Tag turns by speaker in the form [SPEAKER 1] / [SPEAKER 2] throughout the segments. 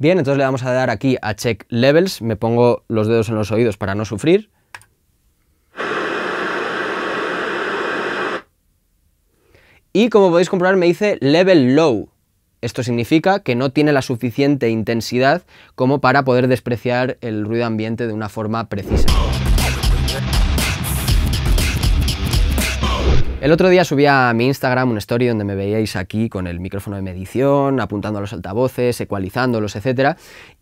[SPEAKER 1] Bien, entonces le vamos a dar aquí a Check Levels, me pongo los dedos en los oídos para no sufrir. Y como podéis comprobar me dice Level Low. Esto significa que no tiene la suficiente intensidad como para poder despreciar el ruido ambiente de una forma precisa. El otro día subí a mi Instagram un story donde me veíais aquí con el micrófono de medición, apuntando a los altavoces, ecualizándolos, etc.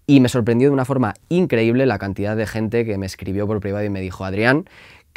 [SPEAKER 1] Y me sorprendió de una forma increíble la cantidad de gente que me escribió por privado y me dijo, Adrián,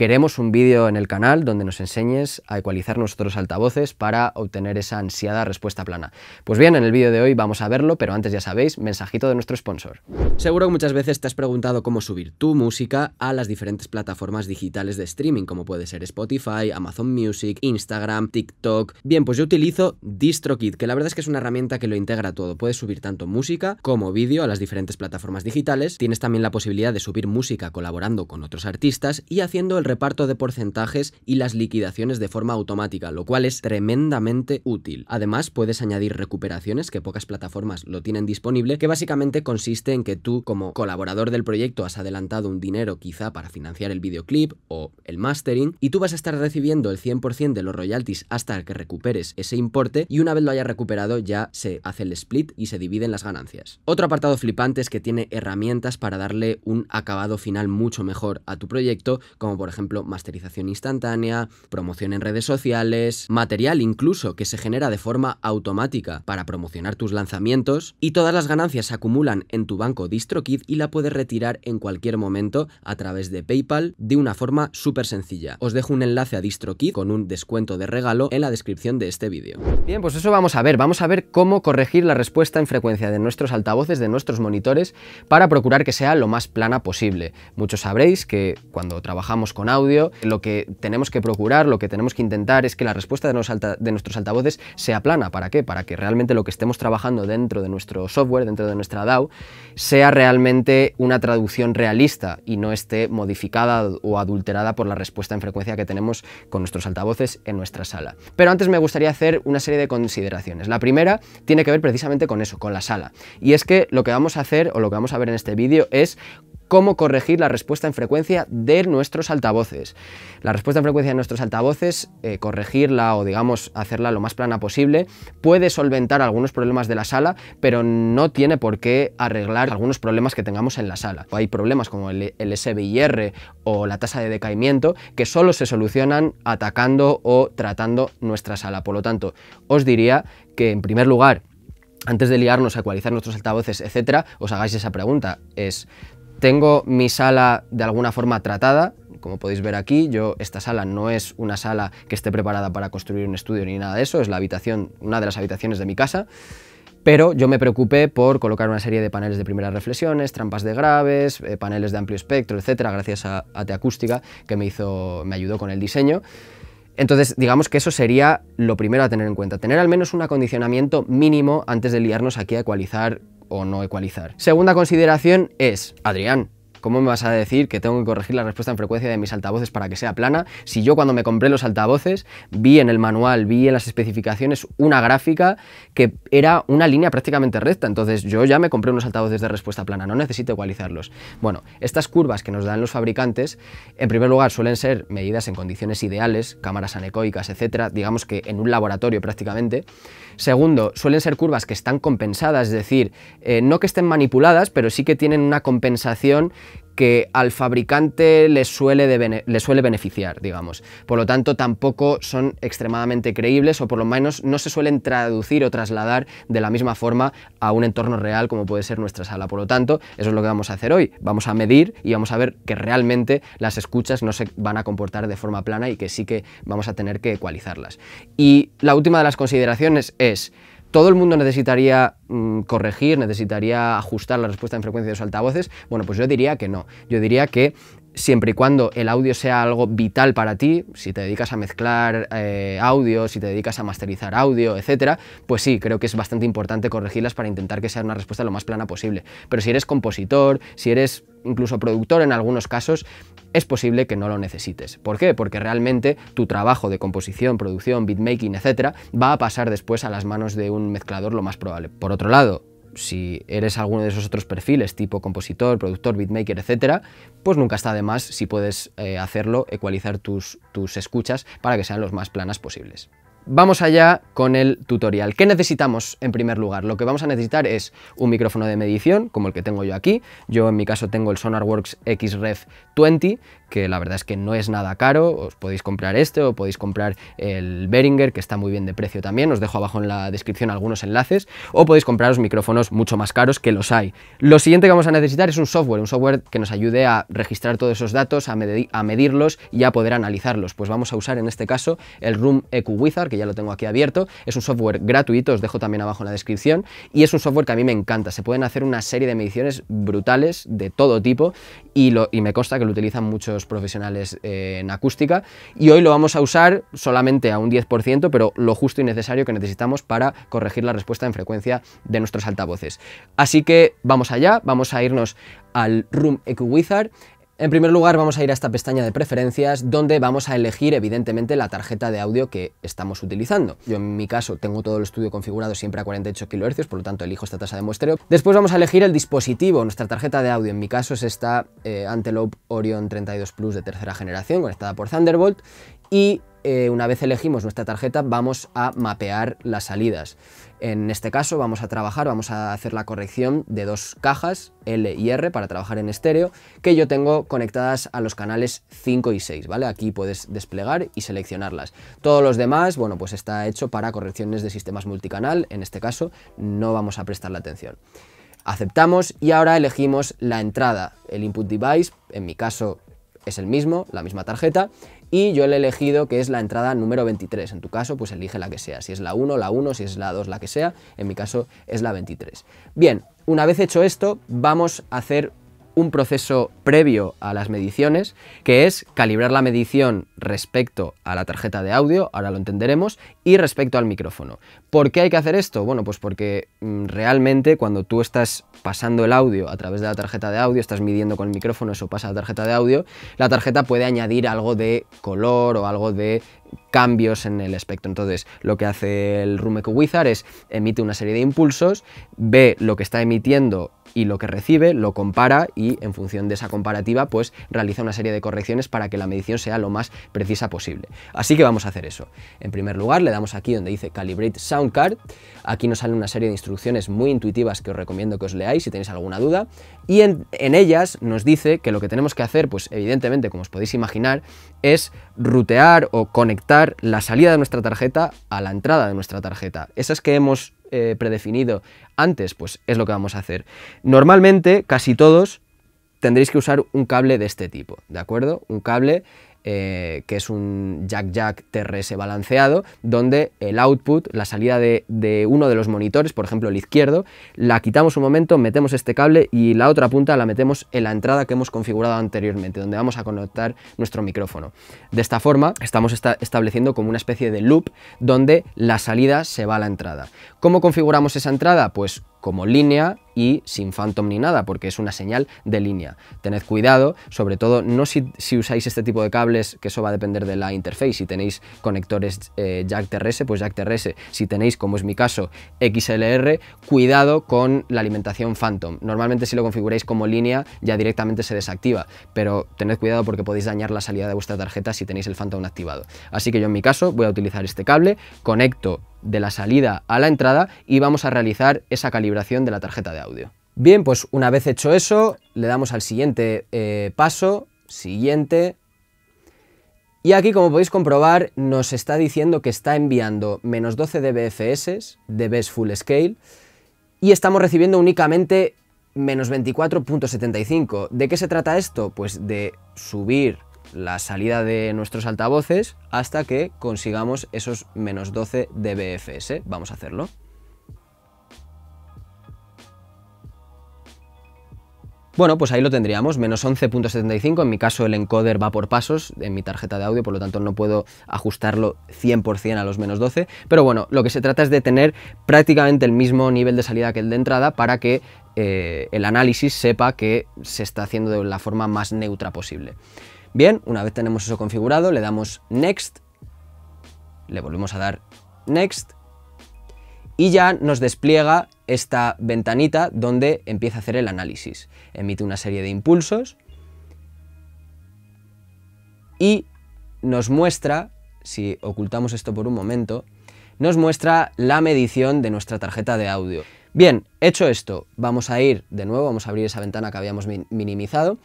[SPEAKER 1] Queremos un vídeo en el canal donde nos enseñes a ecualizar nuestros altavoces para obtener esa ansiada respuesta plana. Pues bien, en el vídeo de hoy vamos a verlo, pero antes ya sabéis, mensajito de nuestro sponsor. Seguro que muchas veces te has preguntado cómo subir tu música a las diferentes plataformas digitales de streaming, como puede ser Spotify, Amazon Music, Instagram, TikTok. Bien, pues yo utilizo DistroKid, que la verdad es que es una herramienta que lo integra todo. Puedes subir tanto música como vídeo a las diferentes plataformas digitales. Tienes también la posibilidad de subir música colaborando con otros artistas y haciendo el reparto de porcentajes y las liquidaciones de forma automática, lo cual es tremendamente útil. Además, puedes añadir recuperaciones, que pocas plataformas lo tienen disponible, que básicamente consiste en que tú, como colaborador del proyecto, has adelantado un dinero quizá para financiar el videoclip o el mastering, y tú vas a estar recibiendo el 100% de los royalties hasta que recuperes ese importe, y una vez lo hayas recuperado ya se hace el split y se dividen las ganancias. Otro apartado flipante es que tiene herramientas para darle un acabado final mucho mejor a tu proyecto, como por ejemplo masterización instantánea, promoción en redes sociales, material incluso que se genera de forma automática para promocionar tus lanzamientos y todas las ganancias se acumulan en tu banco DistroKid y la puedes retirar en cualquier momento a través de PayPal de una forma súper sencilla. Os dejo un enlace a DistroKid con un descuento de regalo en la descripción de este vídeo. Bien, pues eso vamos a ver. Vamos a ver cómo corregir la respuesta en frecuencia de nuestros altavoces, de nuestros monitores, para procurar que sea lo más plana posible. Muchos sabréis que cuando trabajamos con audio. Lo que tenemos que procurar, lo que tenemos que intentar es que la respuesta de, de nuestros altavoces sea plana. ¿Para qué? Para que realmente lo que estemos trabajando dentro de nuestro software, dentro de nuestra DAO, sea realmente una traducción realista y no esté modificada o adulterada por la respuesta en frecuencia que tenemos con nuestros altavoces en nuestra sala. Pero antes me gustaría hacer una serie de consideraciones. La primera tiene que ver precisamente con eso, con la sala. Y es que lo que vamos a hacer o lo que vamos a ver en este vídeo es cómo corregir la respuesta en frecuencia de nuestros altavoces. La respuesta en frecuencia de nuestros altavoces, eh, corregirla o digamos hacerla lo más plana posible, puede solventar algunos problemas de la sala, pero no tiene por qué arreglar algunos problemas que tengamos en la sala. Hay problemas como el, SBIR o la tasa de decaimiento que solo se solucionan atacando o tratando nuestra sala. Por lo tanto, os diría que en primer lugar, antes de liarnos a ecualizar nuestros altavoces, etcétera, os hagáis esa pregunta, es tengo mi sala de alguna forma tratada, como podéis ver aquí, yo esta sala no es una sala que esté preparada para construir un estudio ni nada de eso, es la habitación, una de las habitaciones de mi casa, pero yo me preocupé por colocar una serie de paneles de primeras reflexiones, trampas de graves, eh, paneles de amplio espectro, etcétera, gracias a, a Acústica, que me, hizo, me ayudó con el diseño. Entonces, digamos que eso sería lo primero a tener en cuenta, tener al menos un acondicionamiento mínimo antes de liarnos aquí a ecualizar o no ecualizar. Segunda consideración es, Adrián, ¿Cómo me vas a decir que tengo que corregir la respuesta en frecuencia de mis altavoces para que sea plana si yo cuando me compré los altavoces vi en el manual, vi en las especificaciones una gráfica que era una línea prácticamente recta? Entonces yo ya me compré unos altavoces de respuesta plana, no necesito igualizarlos. Bueno, estas curvas que nos dan los fabricantes, en primer lugar suelen ser medidas en condiciones ideales, cámaras anecoicas, etcétera, digamos que en un laboratorio prácticamente. Segundo, suelen ser curvas que están compensadas, es decir, eh, no que estén manipuladas, pero sí que tienen una compensación que al fabricante le suele, suele beneficiar, digamos. Por lo tanto, tampoco son extremadamente creíbles o por lo menos no se suelen traducir o trasladar de la misma forma a un entorno real como puede ser nuestra sala. Por lo tanto, eso es lo que vamos a hacer hoy. Vamos a medir y vamos a ver que realmente las escuchas no se van a comportar de forma plana y que sí que vamos a tener que ecualizarlas. Y la última de las consideraciones es todo el mundo necesitaría mm, corregir, necesitaría ajustar la respuesta en frecuencia de los altavoces. Bueno, pues yo diría que no. Yo diría que siempre y cuando el audio sea algo vital para ti, si te dedicas a mezclar eh, audio, si te dedicas a masterizar audio, etc., pues sí, creo que es bastante importante corregirlas para intentar que sea una respuesta lo más plana posible. Pero si eres compositor, si eres incluso productor en algunos casos, es posible que no lo necesites. ¿Por qué? Porque realmente tu trabajo de composición, producción, beatmaking, etcétera, va a pasar después a las manos de un mezclador lo más probable. Por otro lado, si eres alguno de esos otros perfiles, tipo compositor, productor, beatmaker, etcétera, pues nunca está de más si puedes eh, hacerlo, ecualizar tus, tus escuchas para que sean los más planas posibles. Vamos allá con el tutorial. ¿Qué necesitamos en primer lugar? Lo que vamos a necesitar es un micrófono de medición, como el que tengo yo aquí. Yo en mi caso tengo el SonarWorks XREF 20, que la verdad es que no es nada caro. Os podéis comprar este o podéis comprar el Behringer, que está muy bien de precio también. Os dejo abajo en la descripción algunos enlaces. O podéis compraros micrófonos mucho más caros que los hay. Lo siguiente que vamos a necesitar es un software, un software que nos ayude a registrar todos esos datos, a, a medirlos y a poder analizarlos. Pues vamos a usar en este caso el Room EQ Wizard que ya lo tengo aquí abierto. Es un software gratuito, os dejo también abajo en la descripción, y es un software que a mí me encanta. Se pueden hacer una serie de mediciones brutales de todo tipo y, lo, me consta que lo utilizan muchos profesionales eh, en acústica. Y hoy lo vamos a usar solamente a un 10%, pero lo justo y necesario que necesitamos para corregir la respuesta en frecuencia de nuestros altavoces. Así que vamos allá, vamos a irnos al Room EQ Wizard. En primer lugar vamos a ir a esta pestaña de preferencias donde vamos a elegir evidentemente la tarjeta de audio que estamos utilizando. Yo en mi caso tengo todo el estudio configurado siempre a 48 kHz, por lo tanto elijo esta tasa de muestreo. Después vamos a elegir el dispositivo, nuestra tarjeta de audio en mi caso es esta eh, Antelope Orion 32 Plus de tercera generación conectada por Thunderbolt y eh, una vez elegimos nuestra tarjeta, vamos a mapear las salidas. En este caso vamos a trabajar, vamos a hacer la corrección de dos cajas, L y R, para trabajar en estéreo, que yo tengo conectadas a los canales 5 y 6, ¿vale? Aquí puedes desplegar y seleccionarlas. Todos los demás, bueno, pues está hecho para correcciones de sistemas multicanal, en este caso no vamos a prestar la atención. Aceptamos y ahora elegimos la entrada, el input device, en mi caso es el mismo, la misma tarjeta, y yo le he elegido que es la entrada número 23. En tu caso, pues elige la que sea, si es la 1, la 1, si es la 2, la que sea, en mi caso es la 23. Bien, una vez hecho esto, vamos a hacer un proceso previo a las mediciones, que es calibrar la medición respecto a la tarjeta de audio, ahora lo entenderemos, y respecto al micrófono. ¿Por qué hay que hacer esto? Bueno, pues porque mm, realmente cuando tú estás pasando el audio a través de la tarjeta de audio, estás midiendo con el micrófono, eso pasa a la tarjeta de audio, la tarjeta puede añadir algo de color o algo de cambios en el espectro. Entonces, lo que hace el EQ Wizard es emite una serie de impulsos, ve lo que está emitiendo y lo que recibe lo compara y en función de esa comparativa pues realiza una serie de correcciones para que la medición sea lo más precisa posible. Así que vamos a hacer eso. En primer lugar le damos aquí donde dice Calibrate Sound Card, aquí nos sale una serie de instrucciones muy intuitivas que os recomiendo que os leáis si tenéis alguna duda y en, en ellas nos dice que lo que tenemos que hacer pues evidentemente como os podéis imaginar es rutear o conectar la salida de nuestra tarjeta a la entrada de nuestra tarjeta. Esas que hemos eh, predefinido antes, pues es lo que vamos a hacer. Normalmente, casi todos tendréis que usar un cable de este tipo, ¿de acuerdo? Un cable eh, que es un jack-jack TRS balanceado, donde el output, la salida de, uno de los monitores, por ejemplo el izquierdo, la quitamos un momento, metemos este cable y la otra punta la metemos en la entrada que hemos configurado anteriormente, donde vamos a conectar nuestro micrófono. De esta forma estamos estableciendo como una especie de loop donde la salida se va a la entrada. ¿Cómo configuramos esa entrada? Pues como línea y sin phantom ni nada, porque es una señal de línea. Tened cuidado, sobre todo no si, usáis este tipo de cables, que eso va a depender de la interface, si tenéis conectores eh, jack TRS, pues jack TRS, si tenéis, como es mi caso, XLR, cuidado con la alimentación phantom. Normalmente si lo configuráis como línea ya directamente se desactiva, pero tened cuidado porque podéis dañar la salida de vuestra tarjeta si tenéis el phantom activado. Así que yo en mi caso voy a utilizar este cable, conecto de la salida a la entrada y vamos a realizar esa calibración de la tarjeta de audio. Bien, pues una vez hecho eso, le damos al siguiente eh, paso, siguiente, y aquí, como podéis comprobar, nos está diciendo que está enviando menos 12 dBFS, dBs full scale, y estamos recibiendo únicamente menos 24.75. ¿De qué se trata esto? Pues de subir la salida de nuestros altavoces hasta que consigamos esos menos 12 dBFS. ¿eh? Vamos a hacerlo. Bueno, pues ahí lo tendríamos, menos 11.75, en mi caso el encoder va por pasos en mi tarjeta de audio, por lo tanto no puedo ajustarlo 100% a los menos 12, pero bueno, lo que se trata es de tener prácticamente el mismo nivel de salida que el de entrada para que eh, el análisis sepa que se está haciendo de la forma más neutra posible. Bien, una vez tenemos eso configurado, le damos Next, le volvemos a dar Next y ya nos despliega esta ventanita donde empieza a hacer el análisis. Emite una serie de impulsos y nos muestra, si ocultamos esto por un momento, nos muestra la medición de nuestra tarjeta de audio. Bien, hecho esto, vamos a ir de nuevo, vamos a abrir esa ventana que habíamos minimizado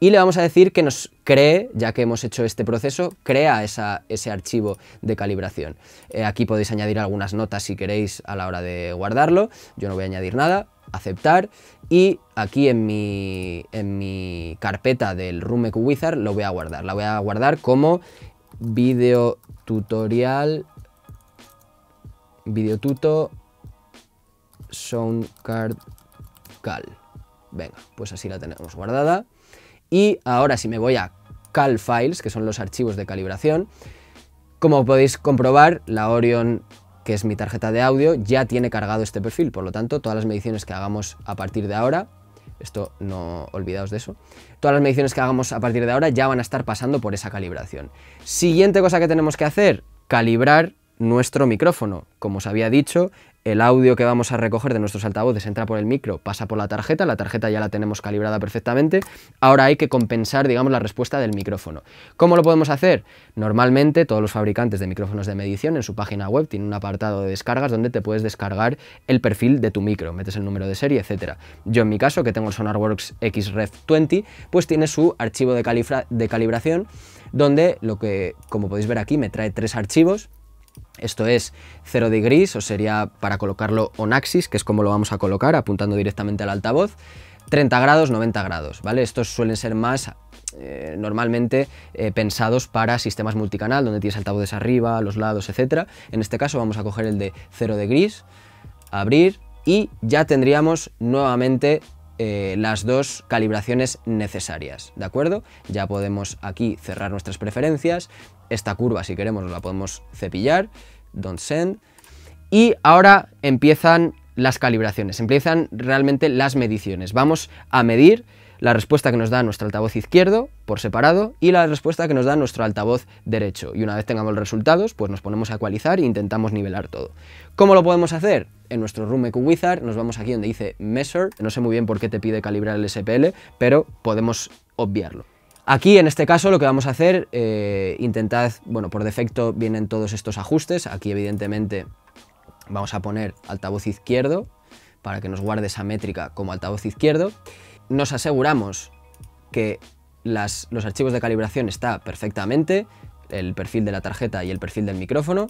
[SPEAKER 1] y le vamos a decir que nos cree, ya que hemos hecho este proceso, crea ese archivo de calibración. Eh, aquí podéis añadir algunas notas si queréis a la hora de guardarlo, yo no voy a añadir nada, aceptar y aquí en mi, en mi carpeta del rumec Wizard lo voy a guardar, la voy a guardar como video tutorial, video soundcard cal. Venga, pues así la tenemos guardada. Y ahora si me voy a cal files, que son los archivos de calibración, como podéis comprobar, la Orion, que es mi tarjeta de audio, ya tiene cargado este perfil. Por lo tanto, todas las mediciones que hagamos a partir de ahora, esto no olvidaos de eso, todas las mediciones que hagamos a partir de ahora ya van a estar pasando por esa calibración. Siguiente cosa que tenemos que hacer, calibrar nuestro micrófono. Como os había dicho, el audio que vamos a recoger de nuestros altavoces entra por el micro, pasa por la tarjeta, la tarjeta ya la tenemos calibrada perfectamente, ahora hay que compensar, digamos, la respuesta del micrófono. ¿Cómo lo podemos hacer? Normalmente todos los fabricantes de micrófonos de medición en su página web tienen un apartado de descargas donde te puedes descargar el perfil de tu micro, metes el número de serie, etc. Yo en mi caso, que tengo el SonarWorks XREF20, pues tiene su archivo de, de calibración donde lo que, como podéis ver aquí, me trae tres archivos esto es 0 de gris, o sería para colocarlo on axis, que es como lo vamos a colocar, apuntando directamente al altavoz. 30 grados, 90 grados, ¿vale? Estos suelen ser más eh, normalmente eh, pensados para sistemas multicanal, donde tienes altavoces arriba, a los lados, etc. En este caso vamos a coger el de 0 de gris, abrir y ya tendríamos nuevamente eh, las dos calibraciones necesarias, ¿de acuerdo? Ya podemos aquí cerrar nuestras preferencias, esta curva, si queremos, la podemos cepillar, don't send. Y ahora empiezan las calibraciones, empiezan realmente las mediciones. Vamos a medir la respuesta que nos da nuestro altavoz izquierdo por separado y la respuesta que nos da nuestro altavoz derecho. Y una vez tengamos los resultados, pues nos ponemos a ecualizar e intentamos nivelar todo. ¿Cómo lo podemos hacer? En nuestro Room EQ Wizard nos vamos aquí donde dice Measure. No sé muy bien por qué te pide calibrar el SPL, pero podemos obviarlo. Aquí en este caso lo que vamos a hacer, eh, intentad, bueno, por defecto vienen todos estos ajustes, aquí evidentemente vamos a poner altavoz izquierdo para que nos guarde esa métrica como altavoz izquierdo. Nos aseguramos que las, los archivos de calibración está perfectamente, el perfil de la tarjeta y el perfil del micrófono.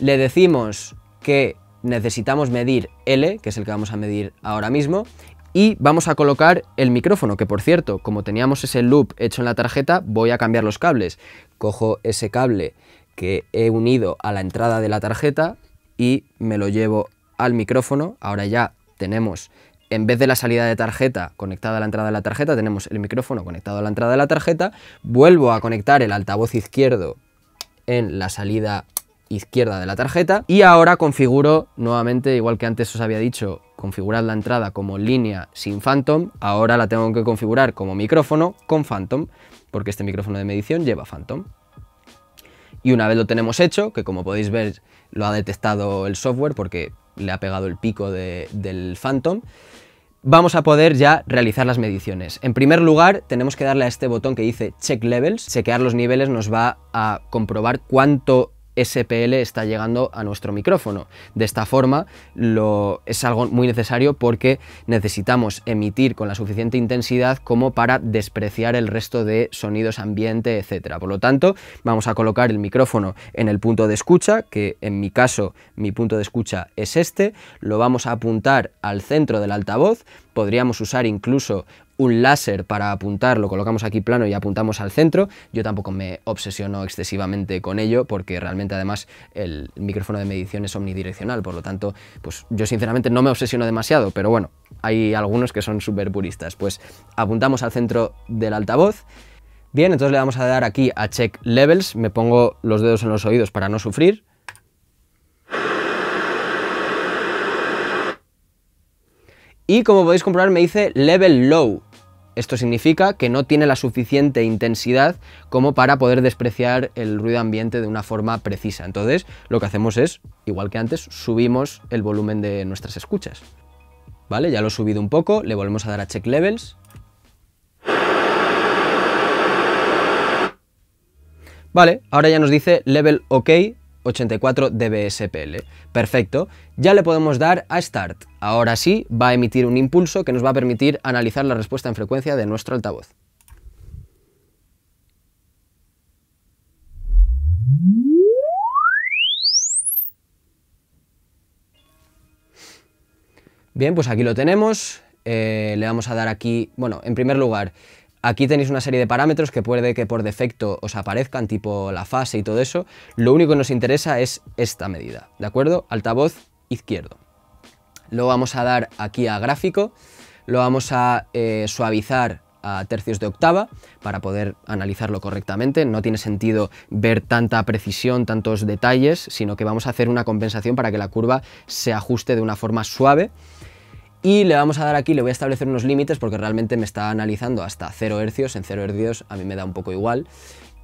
[SPEAKER 1] Le decimos que necesitamos medir L, que es el que vamos a medir ahora mismo, y vamos a colocar el micrófono, que por cierto, como teníamos ese loop hecho en la tarjeta, voy a cambiar los cables. Cojo ese cable que he unido a la entrada de la tarjeta y me lo llevo al micrófono. Ahora ya tenemos, en vez de la salida de tarjeta conectada a la entrada de la tarjeta, tenemos el micrófono conectado a la entrada de la tarjeta. Vuelvo a conectar el altavoz izquierdo en la salida izquierda de la tarjeta y ahora configuro nuevamente, igual que antes os había dicho, configurar la entrada como línea sin Phantom, ahora la tengo que configurar como micrófono con Phantom, porque este micrófono de medición lleva Phantom. Y una vez lo tenemos hecho, que como podéis ver lo ha detectado el software porque le ha pegado el pico del Phantom, vamos a poder ya realizar las mediciones. En primer lugar, tenemos que darle a este botón que dice Check Levels. Chequear los niveles nos va a comprobar cuánto SPL está llegando a nuestro micrófono. De esta forma lo, es algo muy necesario porque necesitamos emitir con la suficiente intensidad como para despreciar el resto de sonidos ambiente, etc. Por lo tanto, vamos a colocar el micrófono en el punto de escucha, que en mi caso mi punto de escucha es este, lo vamos a apuntar al centro del altavoz, podríamos usar incluso un láser para apuntar, lo colocamos aquí plano y apuntamos al centro. Yo tampoco me obsesiono excesivamente con ello porque realmente además el micrófono de medición es omnidireccional, por lo tanto, pues yo sinceramente no me obsesiono demasiado, pero bueno, hay algunos que son súper puristas. Pues apuntamos al centro del altavoz. Bien, entonces le vamos a dar aquí a Check Levels, me pongo los dedos en los oídos para no sufrir. Y como podéis comprobar me dice Level Low, esto significa que no tiene la suficiente intensidad como para poder despreciar el ruido ambiente de una forma precisa. Entonces, lo que hacemos es, igual que antes, subimos el volumen de nuestras escuchas. ¿Vale? Ya lo he subido un poco, le volvemos a dar a check levels. Vale, ahora ya nos dice level OK 84 dBSPL. Perfecto, ya le podemos dar a Start. Ahora sí, va a emitir un impulso que nos va a permitir analizar la respuesta en frecuencia de nuestro altavoz. Bien, pues aquí lo tenemos. Eh, le vamos a dar aquí, bueno, en primer lugar, Aquí tenéis una serie de parámetros que puede que por defecto os aparezcan, tipo la fase y todo eso. Lo único que nos interesa es esta medida, ¿de acuerdo? Altavoz izquierdo. Lo vamos a dar aquí a gráfico, lo vamos a eh, suavizar a tercios de octava para poder analizarlo correctamente. No tiene sentido ver tanta precisión, tantos detalles, sino que vamos a hacer una compensación para que la curva se ajuste de una forma suave y le vamos a dar aquí, le voy a establecer unos límites porque realmente me está analizando hasta 0 hercios, en 0 hercios a mí me da un poco igual.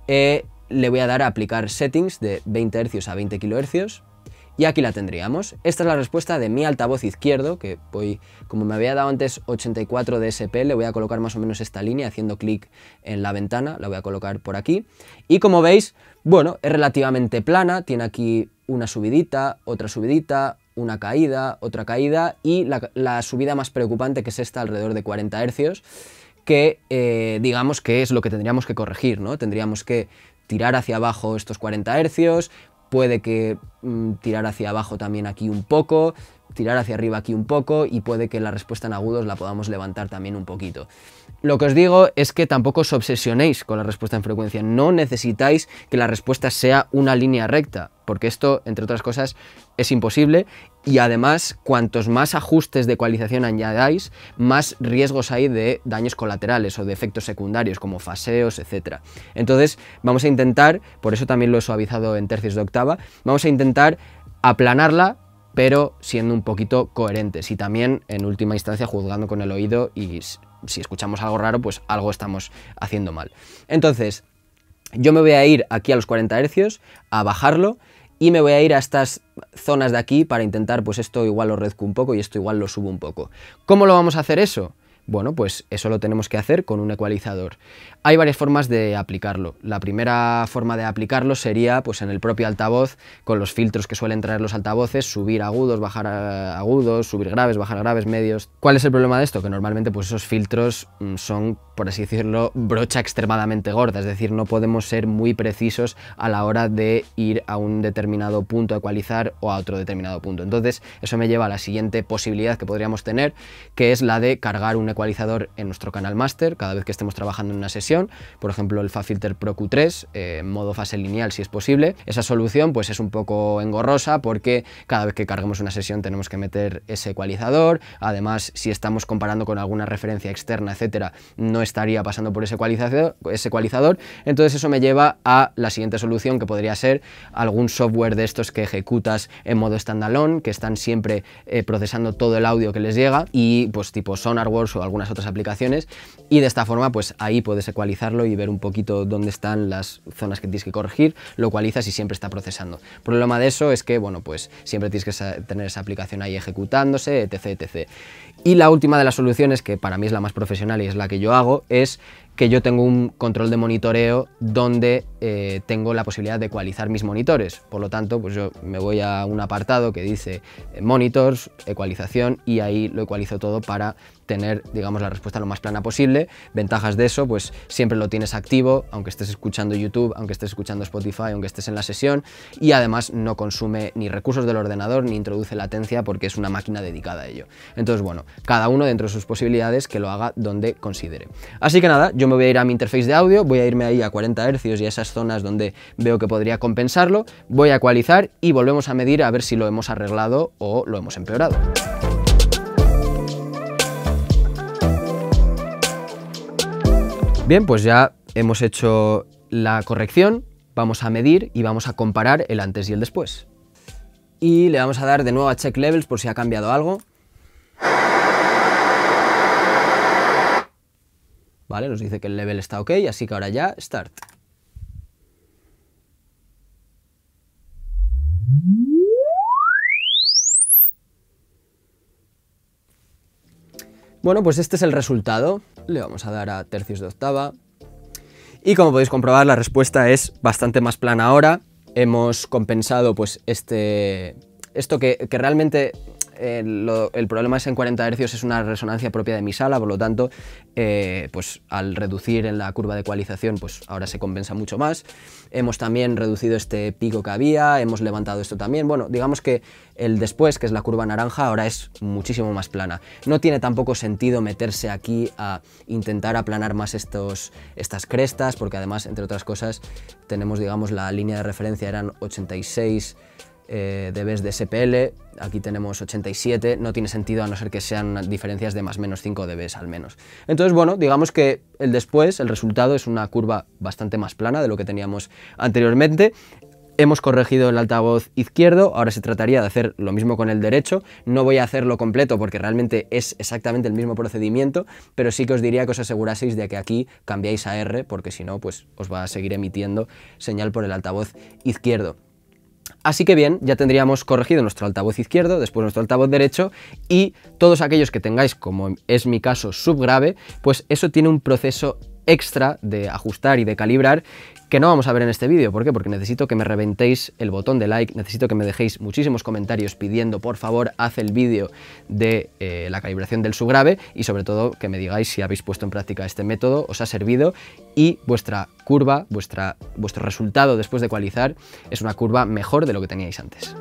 [SPEAKER 1] Eh, le voy a dar a aplicar settings de 20 hercios a 20 kHz y aquí la tendríamos. Esta es la respuesta de mi altavoz izquierdo, que voy, como me había dado antes 84 DSP, le voy a colocar más o menos esta línea haciendo clic en la ventana, la voy a colocar por aquí. Y como veis, bueno, es relativamente plana, tiene aquí una subidita, otra subidita, una caída, otra caída y la, subida más preocupante que es esta alrededor de 40 hercios que eh, digamos que es lo que tendríamos que corregir, ¿no? Tendríamos que tirar hacia abajo estos 40 hercios, puede que mm, tirar hacia abajo también aquí un poco, tirar hacia arriba aquí un poco y puede que la respuesta en agudos la podamos levantar también un poquito. Lo que os digo es que tampoco os obsesionéis con la respuesta en frecuencia, no necesitáis que la respuesta sea una línea recta porque esto, entre otras cosas, es imposible y además cuantos más ajustes de cualización añadáis, más riesgos hay de daños colaterales o de efectos secundarios como faseos, etc. Entonces vamos a intentar, por eso también lo he suavizado en tercios de octava, vamos a intentar aplanarla pero siendo un poquito coherentes y también en última instancia juzgando con el oído y si escuchamos algo raro pues algo estamos haciendo mal. Entonces yo me voy a ir aquí a los 40 Hz a bajarlo y me voy a ir a estas zonas de aquí para intentar, pues esto igual lo rezco un poco y esto igual lo subo un poco. ¿Cómo lo vamos a hacer eso? Bueno, pues eso lo tenemos que hacer con un ecualizador. Hay varias formas de aplicarlo. La primera forma de aplicarlo sería pues en el propio altavoz, con los filtros que suelen traer los altavoces, subir agudos, bajar agudos, subir graves, bajar graves, medios. ¿Cuál es el problema de esto? Que normalmente pues esos filtros mm, son por así decirlo, brocha extremadamente gorda, es decir, no podemos ser muy precisos a la hora de ir a un determinado punto a ecualizar o a otro determinado punto. Entonces, eso me lleva a la siguiente posibilidad que podríamos tener, que es la de cargar un ecualizador en nuestro canal master cada vez que estemos trabajando en una sesión, por ejemplo, el FaFilter Pro Q3 eh, en modo fase lineal si es posible. Esa solución pues es un poco engorrosa porque cada vez que carguemos una sesión tenemos que meter ese ecualizador, además si estamos comparando con alguna referencia externa, etcétera, no estaría pasando por ese ecualizador, entonces eso me lleva a la siguiente solución que podría ser algún software de estos que ejecutas en modo standalone, que están siempre eh, procesando todo el audio que les llega y pues tipo sonarworks o algunas otras aplicaciones y de esta forma pues ahí puedes ecualizarlo y ver un poquito dónde están las zonas que tienes que corregir, lo ecualizas y siempre está procesando. El problema de eso es que bueno pues siempre tienes que tener esa aplicación ahí ejecutándose, etc, etc. Y la última de las soluciones que para mí es la más profesional y es la que yo hago es que yo tengo un control de monitoreo donde eh, tengo la posibilidad de ecualizar mis monitores. Por lo tanto, pues yo me voy a un apartado que dice eh, monitors, ecualización y ahí lo ecualizo todo para tener, digamos, la respuesta lo más plana posible. Ventajas de eso, pues siempre lo tienes activo, aunque estés escuchando YouTube, aunque estés escuchando Spotify, aunque estés en la sesión, y además no consume ni recursos del ordenador ni introduce latencia porque es una máquina dedicada a ello. Entonces, bueno, cada uno dentro de sus posibilidades que lo haga donde considere. Así que nada, yo me voy a ir a mi interface de audio, voy a irme ahí a 40 Hz y a esas zonas donde veo que podría compensarlo, voy a ecualizar y volvemos a medir a ver si lo hemos arreglado o lo hemos empeorado. Bien, pues ya hemos hecho la corrección, vamos a medir y vamos a comparar el antes y el después. Y le vamos a dar de nuevo a check levels por si ha cambiado algo. Vale, nos dice que el level está ok, así que ahora ya start. Bueno, pues este es el resultado. Le vamos a dar a tercios de octava. Y como podéis comprobar, la respuesta es bastante más plana ahora. Hemos compensado pues este, esto que, que realmente el problema es en 40 Hz es una resonancia propia de mi sala, por lo tanto, eh, pues al reducir en la curva de ecualización, pues ahora se compensa mucho más. Hemos también reducido este pico que había, hemos levantado esto también. Bueno, digamos que el después, que es la curva naranja, ahora es muchísimo más plana. No tiene tampoco sentido meterse aquí a intentar aplanar más estos, estas crestas, porque además, entre otras cosas, tenemos, digamos, la línea de referencia eran 86 eh, dBs de SPL, aquí tenemos 87, no tiene sentido a no ser que sean diferencias de más o menos 5 dBs al menos. Entonces, bueno, digamos que el después, el resultado es una curva bastante más plana de lo que teníamos anteriormente. Hemos corregido el altavoz izquierdo, ahora se trataría de hacer lo mismo con el derecho. No voy a hacerlo completo porque realmente es exactamente el mismo procedimiento, pero sí que os diría que os aseguraseis de que aquí cambiáis a R porque si no, pues os va a seguir emitiendo señal por el altavoz izquierdo. Así que bien, ya tendríamos corregido nuestro altavoz izquierdo, después nuestro altavoz derecho y todos aquellos que tengáis, como es mi caso, subgrave, pues eso tiene un proceso extra de ajustar y de calibrar que no vamos a ver en este vídeo. ¿Por qué? Porque necesito que me reventéis el botón de like, necesito que me dejéis muchísimos comentarios pidiendo, por favor, haz el vídeo de eh, la calibración del subgrave y sobre todo que me digáis si habéis puesto en práctica este método, os ha servido y vuestra curva, vuestra, vuestro resultado después de ecualizar es una curva mejor de lo que teníais antes.